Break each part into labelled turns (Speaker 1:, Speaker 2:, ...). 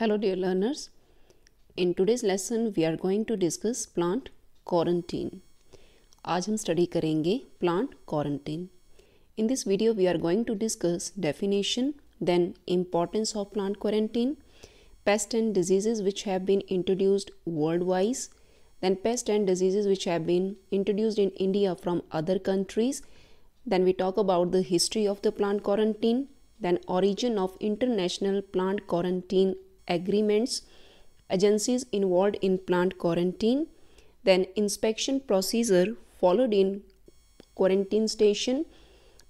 Speaker 1: Hello dear learners. In today's lesson we are going to discuss plant quarantine. आज हम study करेंगे plant quarantine. In this video we are going to discuss definition, then importance of plant quarantine, pests and diseases which have been introduced worldwide, then pests and diseases which have been introduced in India from other countries. Then we talk about the history of the plant quarantine, then origin of international plant quarantine agreements, agencies involved in plant quarantine, then inspection procedure followed in quarantine station,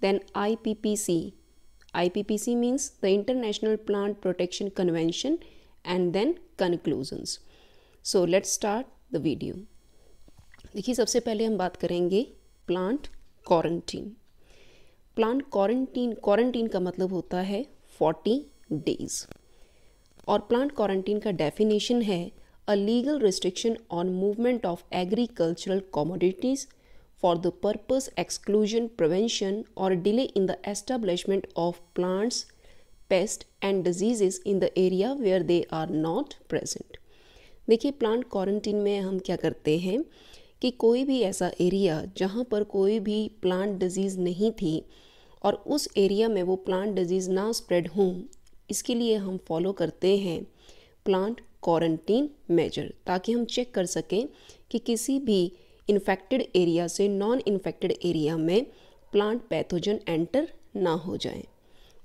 Speaker 1: then IPPC. IPPC means the International Plant Protection Convention and then conclusions. So let's start the video. देखिए सबसे पहले हम बात करेंगे plant quarantine plant quarantine quarantine का मतलब होता है फोर्टी डेज़ और प्लांट क्वारंटीन का डेफिनेशन है a legal restriction on movement of agricultural commodities for the purpose exclusion prevention और delay in the establishment of plants pest and diseases in the area where they are not present देखिए plant quarantine में हम क्या करते हैं कि कोई भी ऐसा एरिया जहाँ पर कोई भी प्लांट डिजीज़ नहीं थी और उस एरिया में वो प्लांट डिजीज़ ना स्प्रेड हों इसके लिए हम फॉलो करते हैं प्लांट क्वारंटीन मेजर ताकि हम चेक कर सकें कि किसी भी इन्फेक्टेड एरिया से नॉन इन्फेक्टेड एरिया में प्लांट पैथोजन एंटर ना हो जाए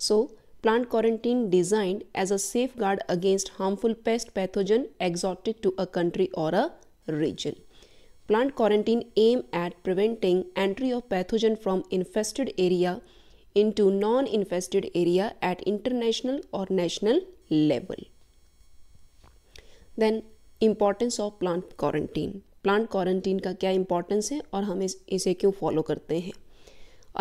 Speaker 1: so plant quarantine designed as a safe guard against harmful pest pathogen exotic to a country और a region plant quarantine aim at preventing entry of pathogen from infested area into non-infested area at international or national level. Then importance of plant quarantine. Plant quarantine ka kya importance hai aur hum इस, इसे क्यों follow karte hain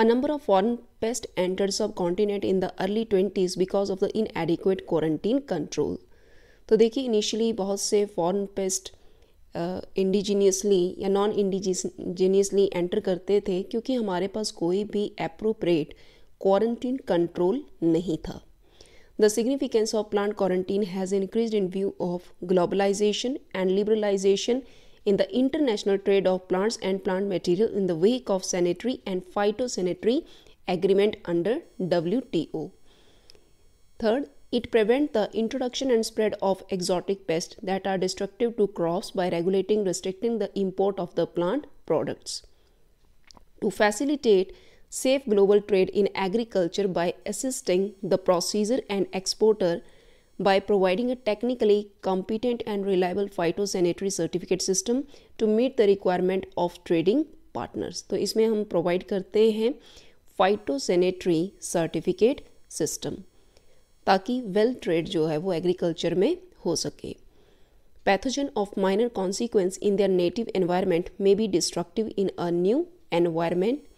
Speaker 1: A number of foreign pests entered subcontinent in the early 20s because of the inadequate quarantine control. तो देखिए initially बहुत से foreign pest indigenously या non indigenously enter करते थे क्योंकि हमारे पास कोई भी appropriate uh, quarantine control nahi tha. The significance of plant quarantine has increased in view of globalization and liberalization in the international trade of plants and plant material in the wake of sanitary and phytosanitary agreement under WTO. Third, it prevents the introduction and spread of exotic pests that are destructive to crops by regulating restricting the import of the plant products. To facilitate safe global trade in agriculture by assisting the processor and exporter by providing a technically competent and reliable phytosanitary certificate system to meet the requirement of trading partners तो इसमें हम provide करते हैं phytosanitary certificate system ताकि well trade जो है वो agriculture में हो सके pathogen of minor consequence in their native environment may be destructive in a new environment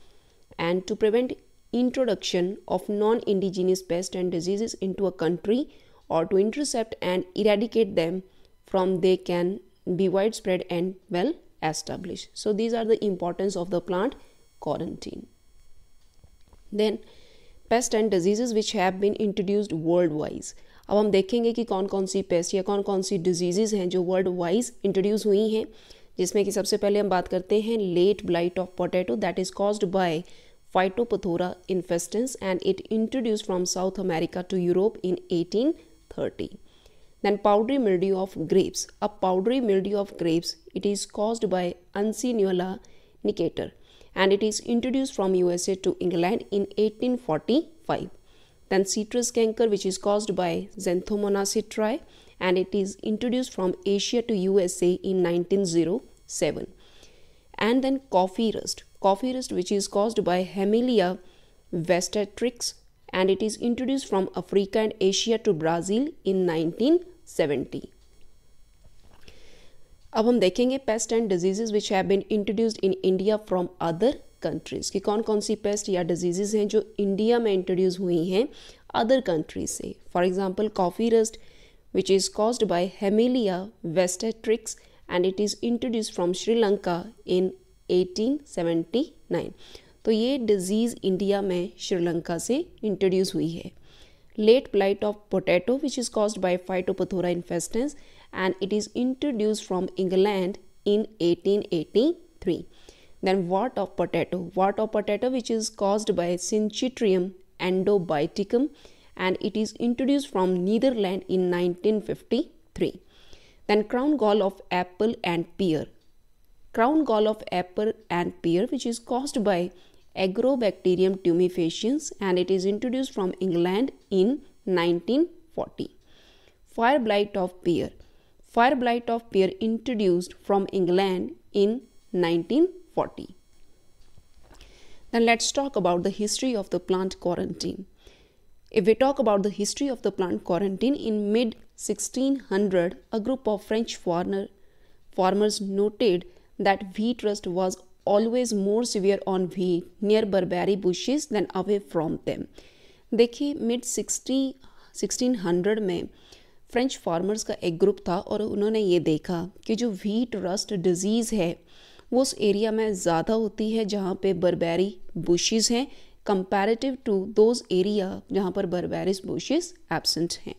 Speaker 1: and to prevent introduction of non-indigenous pests and diseases into a country or to intercept and eradicate them from they can be widespread and well established so these are the importance of the plant quarantine then pests and diseases which have been introduced worldwide. अब हम देखेंगे कि कौन कौन सी paste या कौन कौन सी disease हैं जो वर्ल्ड वाइज इंट्रोड्यूस हुई हैं जिसमें कि सबसे पहले हम बात करते हैं late blight of potato that is caused by Phytophthora infestans and it introduced from South America to Europe in 1830. Then powdery mildew of grapes. A powdery mildew of grapes, it is caused by Uncinuella nicator and it is introduced from USA to England in 1845. Then citrus canker which is caused by Xanthomonas citri and it is introduced from Asia to USA in 1907. and then coffee rust. Coffee rust, which is caused by Hemilia vestatrix, and it is introduced from Africa and Asia to Brazil in 1970. अब हम देखेंगे pest and diseases which have been introduced in India from other countries कि कौन कौन सी paste या diseases हैं जो India में इंट्रोड्यूस हुई हैं अदर कंट्रीज से for example coffee rust which is caused by Hemileia vastatrix and it is introduced from Sri Lanka in 1879 तो ये डिजीज़ इंडिया में श्रीलंका से इंट्रोड्यूस हुई late blight of potato which is caused by phytophthora infestans and it is introduced from England in 1883. Then wart of potato, wart of potato which is caused by Syncytium endobioticum, and it is introduced from Netherlands in 1953. Then crown gall of apple and pear. Crown gall of apple and pear, which is caused by Agrobacterium tumefaciens and it is introduced from England in 1940. Fire blight of pear. Fire blight of pear introduced from England in 1940. Then let's talk about the history of the plant quarantine. If we talk about the history of the plant quarantine in mid 1600, a group of French foreigner, farmers noted that wheat rust was always more severe on wheat near barberry bushes than away from them. देखिए mid sixty 1600 में French farmers का एक group था और उन्होंने ये देखा कि जो व्हीट रस्ट डिजीज़ है वो उस एरिया में ज़्यादा होती है जहाँ पे बर्बेरी बुशेस हैं कंपैरेटिव टू दोज एरिया जहाँ पर बर्बेरिस बुशेस एबसेंट हैं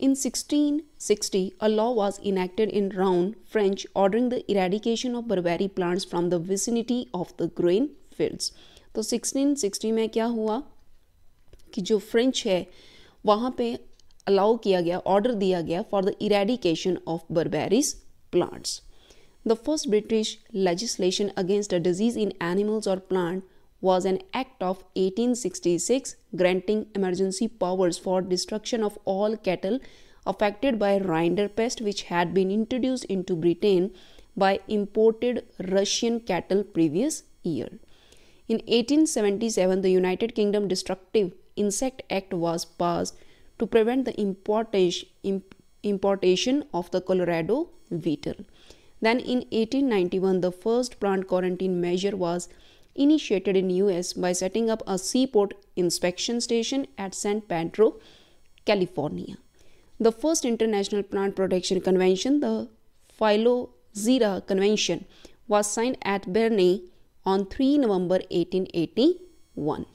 Speaker 1: In 1660, a law was enacted in Rouen, French, ordering the eradication of burberry plants from the vicinity of the grain fields. तो 1660 में क्या हुआ कि जो French है, वहाँ पे allow किया गया, order दिया गया for the eradication of barberries plants. The first British legislation against a disease in animals or plant was an act of 1866 granting emergency powers for destruction of all cattle affected by rinderpest which had been introduced into Britain by imported Russian cattle previous year. In 1877, the United Kingdom Destructive Insect Act was passed to prevent the importation, of the Colorado beetle. Then in 1891, the first plant quarantine measure was initiated in US by setting up a seaport inspection station at San Pedro, California. The first International Plant Protection Convention, the Phylloxera Convention, was signed at Berne on 3 November 1881.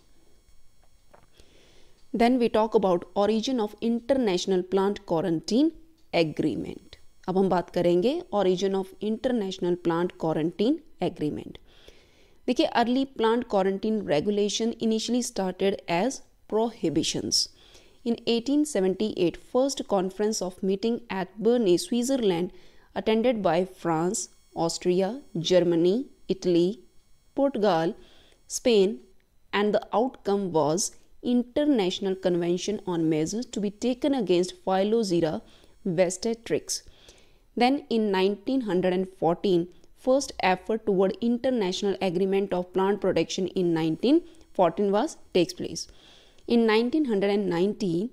Speaker 1: Then we talk about origin of International Plant Quarantine Agreement. अब हम बात करेंगे origin of International Plant Quarantine Agreement. The early plant quarantine regulation initially started as prohibitions. In 1878, first conference of meeting at Bern, Switzerland, attended by France, Austria, Germany, Italy, Portugal, Spain, and the outcome was International Convention on Measures to be taken against Phylloxera vestatrix. Then in 1914, first effort toward international agreement of plant protection in 1914 was takes place. In 1919,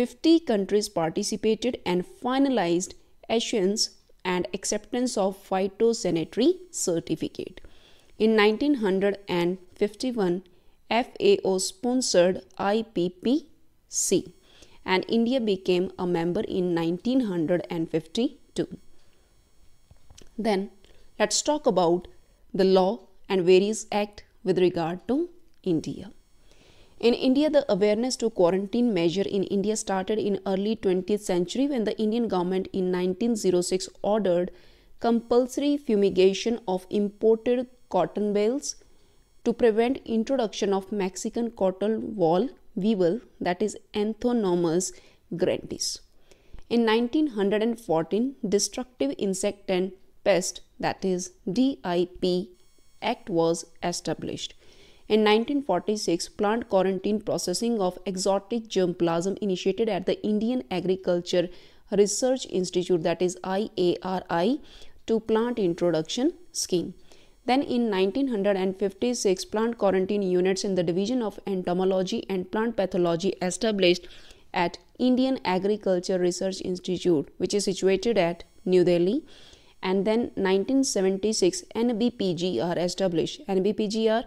Speaker 1: 50 countries participated and finalized assurance and acceptance of phytosanitary certificate. In 1951, FAO sponsored IPPC and India became a member in 1952. Then Let's talk about the law and various act with regard to India. In India, the awareness to quarantine measure in India started in early 20th century when the Indian government in 1906 ordered compulsory fumigation of imported cotton bales to prevent introduction of Mexican cotton wool weevil that is Anthonomus grandis. In 1914, destructive insect and pest that is DIP Act was established. In 1946, plant quarantine processing of exotic germplasm initiated at the Indian Agriculture Research Institute that is IARI to plant introduction scheme. Then in 1956, plant quarantine units in the Division of Entomology and Plant Pathology established at Indian Agriculture Research Institute, which is situated at New Delhi and then 1976 NBPGR established NBPGR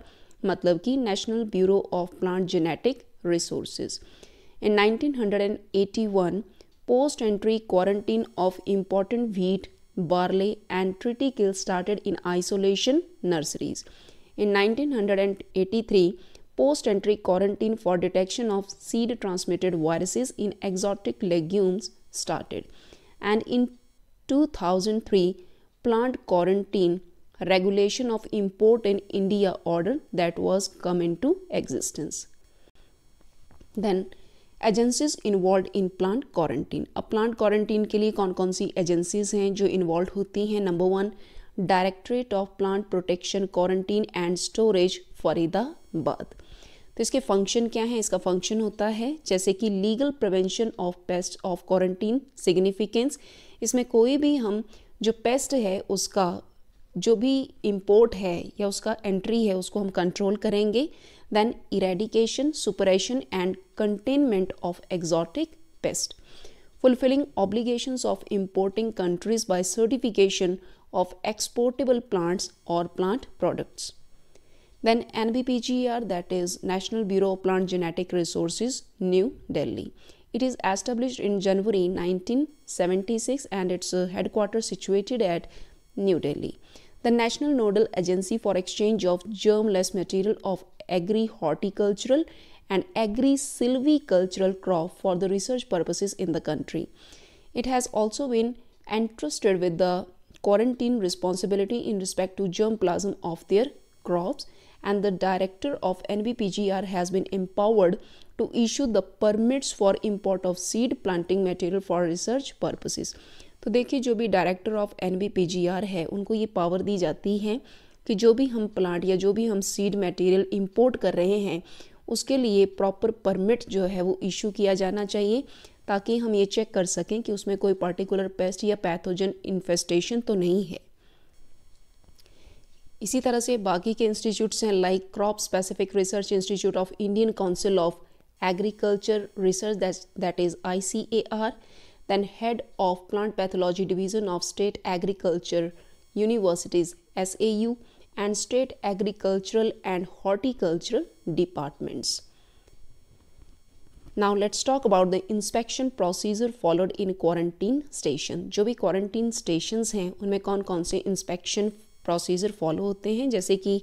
Speaker 1: मतलब कि National Bureau of Plant Genetic Resources. In 1981 post entry quarantine of important wheat, barley, and treaty kill started in isolation nurseries. In 1983, post entry quarantine for detection of seed transmitted viruses in exotic legumes started. And in 2003, plant quarantine regulation of import in India order that was come into existence. Then agencies involve in plant quarantine अब plant quarantine के लिए कौन कौन सी agencies हैं जो involve होती हैं number one directorate of plant protection quarantine and storage Faridabad तो इसके फंक्शन क्या है इसका फंक्शन होता है जैसे कि legal prevention of pest of quarantine significance इसमें कोई भी हम जो पेस्ट है उसका जो भी इम्पोर्ट है या उसका एंट्री है उसको हम कंट्रोल करेंगे then eradication suppression and containment of exotic pest fulfilling obligation of importing countries by certification of exportable plants और plant products then N B P G R that is national bureau of plant genetic resources New Delhi It is established in January 1976 and its uh, headquarters situated at New Delhi. The National Nodal Agency for Exchange of Germless Material of Agri-Horticultural and Agri-Silvicultural Crop for the research purposes in the country. It has also been entrusted with the quarantine responsibility in respect to germplasm of their crops and the director of NBPGR has been empowered to issue the permits for import of seed planting material for research purposes तो देखिए जो भी director of N है उनको ये power दी जाती है कि जो भी हम प्लांट या जो भी हम सीड मटेरियल इंपोर्ट कर रहे हैं उसके लिए प्रॉपर परमिट जो है वो इशू किया जाना चाहिए ताकि हम ये चेक कर सकें कि उसमें कोई पर्टिकुलर पेस्ट या पैथोजन इन्फेस्टेशन तो नहीं है इसी तरह से बाकी के इंस्टीट्यूट्स हैं like crop specific research institute of Indian council of agriculture research that is I then head of plant pathology division of state agriculture universities S and state agricultural and horticultural departments now let's talk about the inspection procedure followed in quarantine station जो भी quarantine station हैं उनमें कौन कौन से inspection procedure follow होते हैं जैसे कि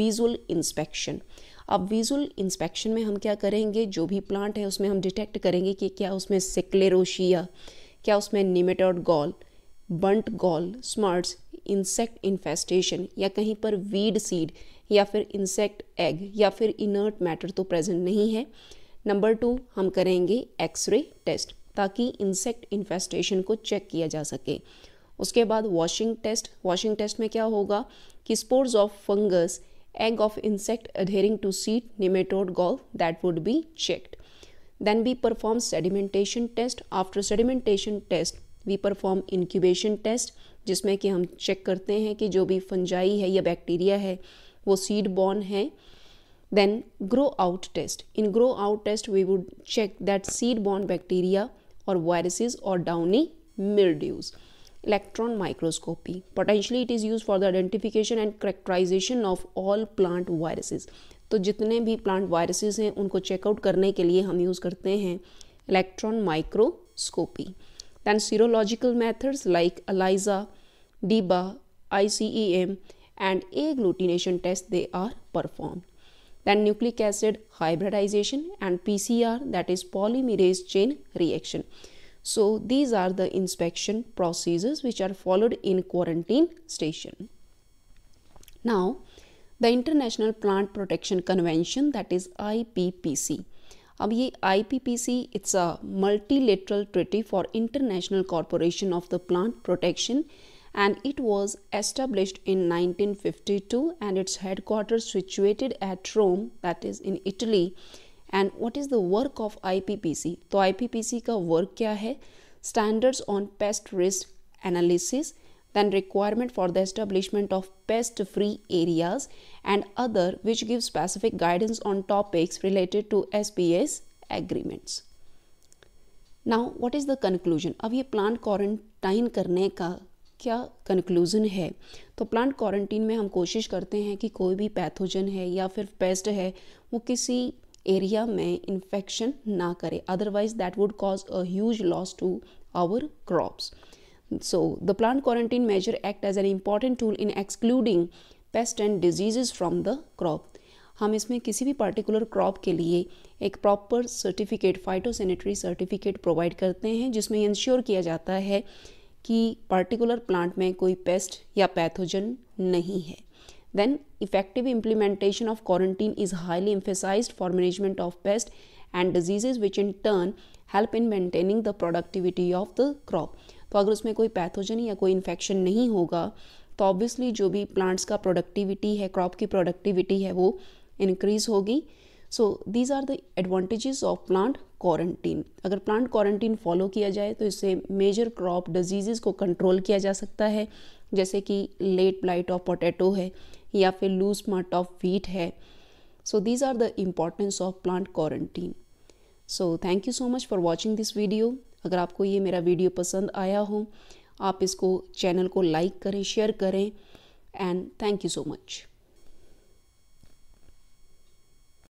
Speaker 1: विजुअल इंस्पेक्शन अब विजुअल इंस्पेक्शन में हम क्या करेंगे जो भी प्लांट है उसमें हम डिटेक्ट करेंगे कि क्या उसमें सिक्लेरोशिया क्या उसमें nematode gall bunt gall smuts insect infestation या कहीं पर वीड सीड या फिर इंसेक्ट एग या फिर इनर्ट मैटर तो प्रेजेंट नहीं है नंबर टू हम करेंगे एक्सरे टेस्ट ताकि इंसेक्ट इन्फेस्टेशन को चेक किया जा सके उसके बाद वॉशिंग टेस्ट वॉशिंग टेस्ट में क्या होगा कि spores of fungus egg of insect adhering to seed nematode galls that would be checked then we perform sedimentation test after sedimentation test we perform incubation test जिसमें कि हम check करते हैं कि जो भी फंजाई है या बैक्टीरिया है वो सीड बॉर्न है then grow out test in grow out test we would check that seed borne bacteria और वायरसेस और downy mildews electron microscopy. Potentially it is used for the identification and characterization of all plant viruses. तो जितने भी plant viruses हैं उनको checkout करने के लिए हम use करते हैं electron microscopy then serological methods like ELISA DIBA ICEM and agglutination test they are performed. Then nucleic acid hybridization and PCR that is polymerase chain reaction. So these are the inspection procedures which are followed in quarantine station. Now the International Plant Protection Convention that is IPPC. Now, this IPPC it's a multilateral treaty for international Corporation of the plant protection, and it was established in 1952 and its headquarters situated at Rome that is in Italy and what is the work of I P P C तो I P P C का work क्या है standards on pest risk analysis then requirement for the establishment of pest free areas and other which give specific guidance on topics related to S P S agreements now what is the conclusion अब ये plan quarantine करने का क्या conclusion है तो plant quarantine में हम कोशिश करते हैं कि कोई भी पैथोजन है या फिर पेस्ट है वो किसी एरिया में इन्फेक्शन ना करे otherwise that would cause a huge loss to our crops so the plant quarantine measure act as an important tool in excluding pest and diseases from the crop हम इसमें किसी भी पर्टिकुलर क्रॉप के लिए एक proper certificate phytosanitary certificate provide करते हैं जिसमें इंश्योर किया जाता है कि पर्टिकुलर प्लांट में कोई पेस्ट या पैथोजन नहीं है Then effective implementation of quarantine is highly emphasized for management of pests and diseases which in turn help in maintaining the productivity of the crop. तो अगर उसमें कोई पैथोजन या कोई इन्फेक्शन नहीं होगा तो ऑब्वियसली जो भी प्लांट्स का प्रोडक्टिविटी है क्रॉप की प्रोडक्टिविटी है वो इंक्रीज होगी so these are the advantages of plant quarantine अगर प्लांट क्वारंटीन फॉलो किया जाए तो इससे मेजर क्रॉप डिजीज़ को कंट्रोल किया जा सकता है जैसे कि लेट ब्लाइट ऑफ पोटैटो है या फिर लूज मार्ट ऑफ वीट है so these are the importance of plant quarantine so thank you so much for watching this video अगर आपको ये मेरा वीडियो पसंद आया हो आप इसको चैनल को लाइक करें शेयर करें and thank you so much